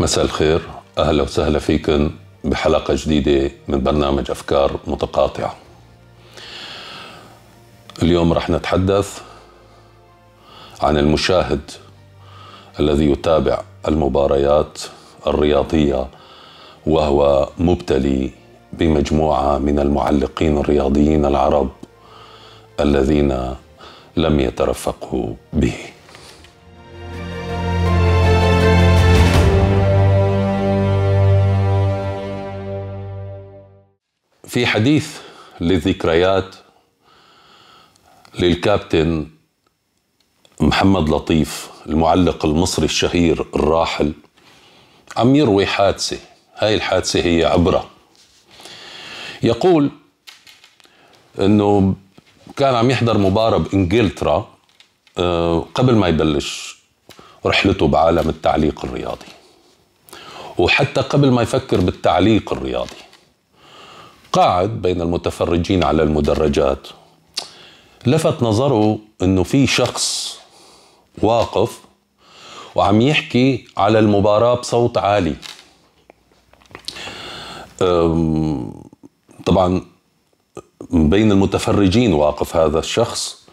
مساء الخير أهلا وسهلا فيكن بحلقة جديدة من برنامج أفكار متقاطعة اليوم رح نتحدث عن المشاهد الذي يتابع المباريات الرياضية وهو مبتلي بمجموعة من المعلقين الرياضيين العرب الذين لم يترفقوا به في حديث للذكريات للكابتن محمد لطيف المعلق المصري الشهير الراحل عم يروي حادثة هاي الحادثة هي عبرة يقول انه كان عم يحضر مباراة بانجلترا آه، قبل ما يبلش رحلته بعالم التعليق الرياضي وحتى قبل ما يفكر بالتعليق الرياضي قاعد بين المتفرجين على المدرجات لفت نظره انه في شخص واقف وعم يحكي على المباراة بصوت عالي طبعا بين المتفرجين واقف هذا الشخص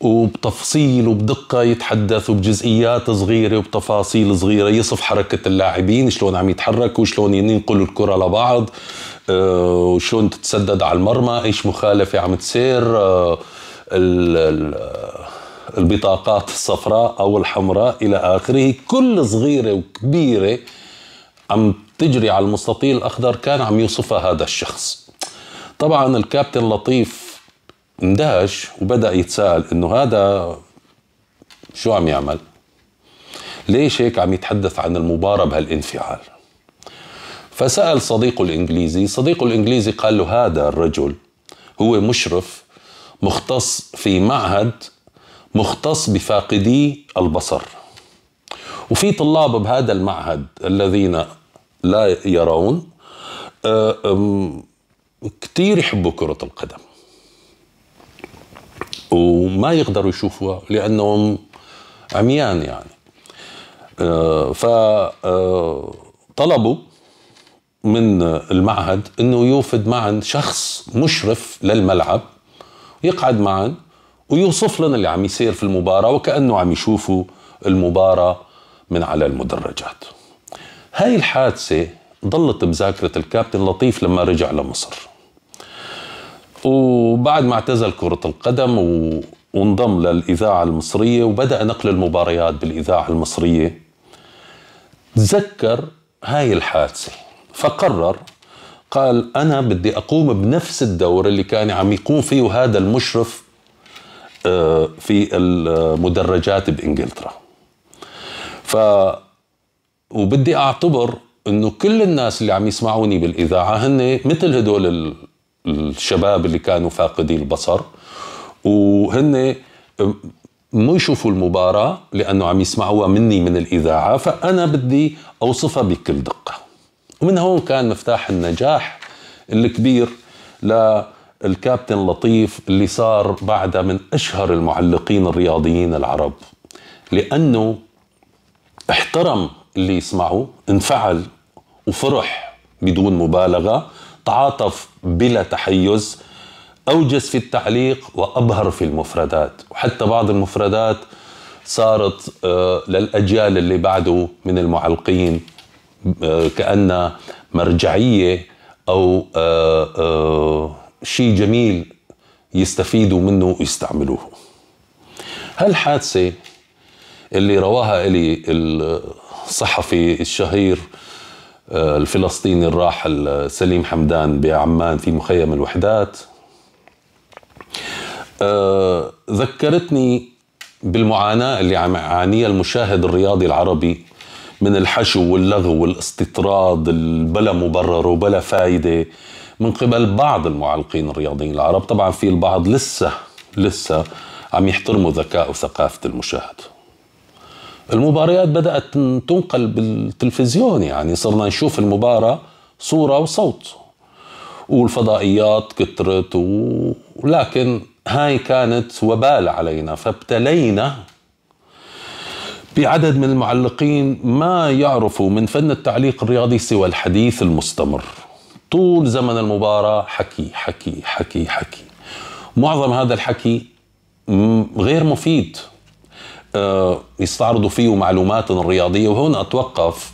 وبتفصيل وبدقة يتحدث وبجزئيات صغيرة وبتفاصيل صغيرة يصف حركة اللاعبين شلون عم يتحركوا شلون ينقلوا الكرة لبعض آه، وشلون تتسدد على المرمى ايش مخالفة عم تسير آه، آه، البطاقات الصفراء او الحمراء الى اخره كل صغيره وكبيره عم تجري على المستطيل الاخضر كان عم يوصفها هذا الشخص طبعا الكابتن لطيف اندهش وبدا يتساءل انه هذا شو عم يعمل ليش هيك عم يتحدث عن المباراه بهالانفعال فسال صديقه الانجليزي صديقه الانجليزي قال له هذا الرجل هو مشرف مختص في معهد مختص بفاقدي البصر وفي طلاب بهذا المعهد الذين لا يرون آه، كثير يحبوا كرة القدم وما يقدروا يشوفوها لانهم عميان يعني آه، فطلبوا آه، من المعهد انه يوفد معا شخص مشرف للملعب يقعد معا ويوصف لنا اللي عم يصير في المباراه وكانه عم يشوفوا المباراه من على المدرجات. هاي الحادثه ضلت بذاكره الكابتن لطيف لما رجع لمصر وبعد ما اعتزل كرة القدم و... وانضم للإذاعة المصرية وبدأ نقل المباريات بالإذاعة المصرية تذكر هاي الحادثة فقرر قال أنا بدي أقوم بنفس الدور اللي كان عم يقوم فيه هذا المشرف آه، في المدرجات بإنجلترا ف وبدي أعتبر انه كل الناس اللي عم يسمعوني بالاذاعه هن مثل هدول الشباب اللي كانوا فاقدي البصر وهن مو يشوفوا المباراة لأنه عم يسمعوها مني من الإذاعة فأنا بدي أوصفها بكل دقة ومن هون كان مفتاح النجاح الكبير للكابتن لطيف اللي صار بعدها من أشهر المعلقين الرياضيين العرب لأنه احترم اللي يسمعه انفعل وفرح بدون مبالغة تعاطف بلا تحيز أوجز في التعليق وأبهر في المفردات وحتى بعض المفردات صارت آه، للأجيال اللي بعده من المعلقين آه، كأن مرجعية أو آه، شيء جميل يستفيدوا منه ويستعملوه هالحادثة اللي رواها إلي الصحفي الشهير آه، الفلسطيني الراحل آه، سليم حمدان بعمان في مخيم الوحدات آه، ذكرتني بالمعاناة اللي عم يعانيها المشاهد الرياضي العربي من الحشو واللغو والاستطراد بلا مبرر وبلا فايدة من قبل بعض المعلقين الرياضيين العرب طبعا في البعض لسه لسه عم يحترموا ذكاء وثقافة المشاهد المباريات بدأت تنقل بالتلفزيون يعني صرنا نشوف المباراة صورة وصوت والفضائيات كترت ولكن هاي كانت وبال علينا فابتلينا بعدد من المعلقين ما يعرفوا من فن التعليق الرياضي سوى الحديث المستمر طول زمن المباراة حكي حكي حكي حكي معظم هذا الحكي غير مفيد آه، يستعرضوا فيه معلومات رياضية وهون أتوقف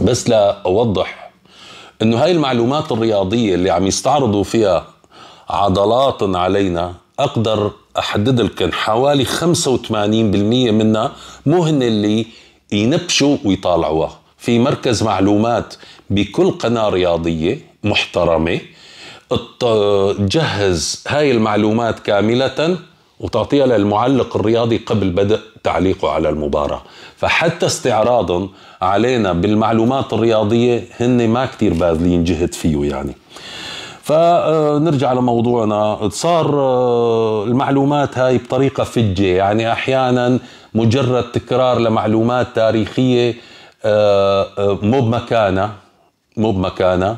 بس لأوضح أنه هاي المعلومات الرياضية اللي عم يستعرضوا فيها عضلات علينا أقدر أحدد لكم حوالي 85% منها مو هن اللي ينبشوا ويطالعوها في مركز معلومات بكل قناة رياضية محترمة تجهز هاي المعلومات كاملة وتعطيها للمعلق الرياضي قبل بدء تعليقه على المباراة فحتى استعراضهم علينا بالمعلومات الرياضية هن ما كتير باذلين جهد فيه يعني فنرجع لموضوعنا صار آه، المعلومات هاي بطريقة فجة يعني أحيانا مجرد تكرار لمعلومات تاريخية آه، آه، مو بمكانها مو بمكانها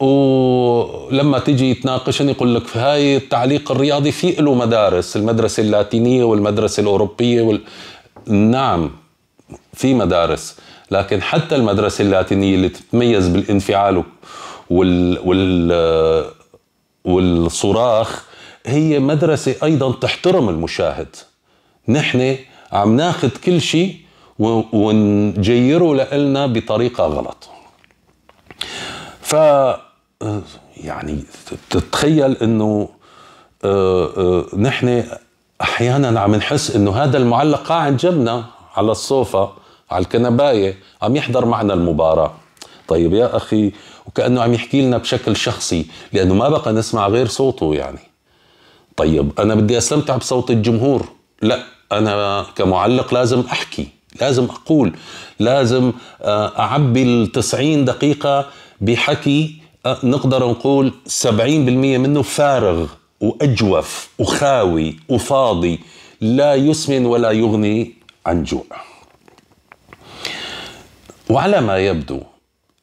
ولما تيجي تناقشني يقول لك هاي التعليق الرياضي في له مدارس المدرسة اللاتينية والمدرسة الأوروبية وال... نعم في مدارس لكن حتى المدرسة اللاتينية اللي تتميز بالانفعال وال... وال... والصراخ هي مدرسة أيضا تحترم المشاهد نحن عم ناخذ كل شيء ونجيره لنا بطريقة غلط ف يعني تتخيل انه آه، آه، نحن احيانا عم نحس انه هذا المعلق قاعد جنبنا على الصوفة على الكنباية عم يحضر معنا المباراة طيب يا أخي وكأنه عم يحكي لنا بشكل شخصي لأنه ما بقى نسمع غير صوته يعني طيب أنا بدي أستمتع بصوت الجمهور لا أنا كمعلق لازم أحكي لازم أقول لازم آه، أعبي التسعين دقيقة بحكي نقدر نقول 70% منه فارغ واجوف وخاوي وفاضي لا يسمن ولا يغني عن جوع. وعلى ما يبدو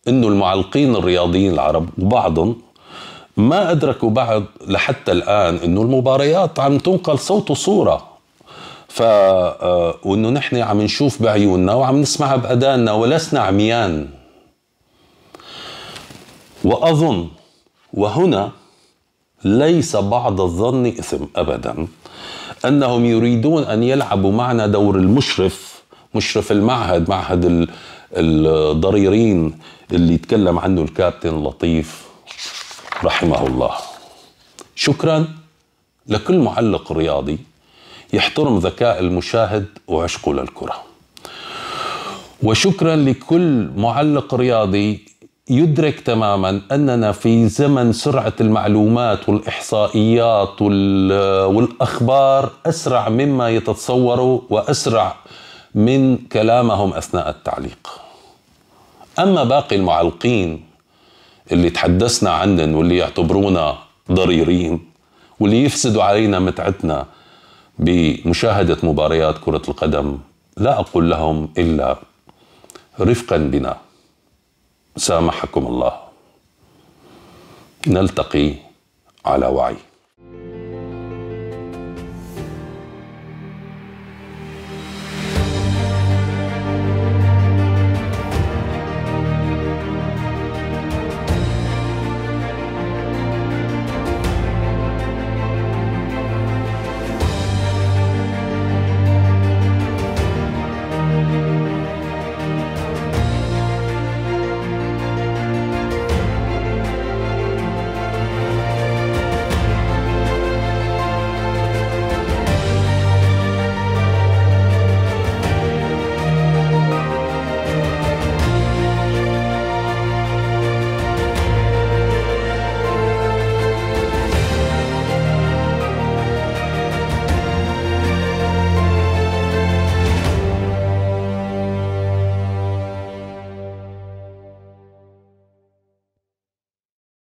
أن المعلقين الرياضيين العرب وبعضهم ما أدركوا بعد لحتى الآن أنه المباريات عم تنقل صوت وصورة ف آه، وانه نحن عم نشوف بعيوننا وعم نسمعها بأذاننا ولسنا عميان وأظن وهنا ليس بعض الظن إثم أبدا أنهم يريدون أن يلعبوا معنا دور المشرف مشرف المعهد معهد الضريرين اللي يتكلم عنه الكابتن لطيف رحمه الله شكرا لكل معلق رياضي يحترم ذكاء المشاهد وعشقه للكره وشكرا لكل معلق رياضي يدرك تماما اننا في زمن سرعه المعلومات والاحصائيات والاخبار اسرع مما يتصوروا واسرع من كلامهم اثناء التعليق. اما باقي المعلقين اللي تحدثنا عنهم واللي يعتبرونا ضريرين واللي يفسدوا علينا متعتنا بمشاهده مباريات كره القدم لا اقول لهم الا رفقا بنا سامحكم الله نلتقي على وعي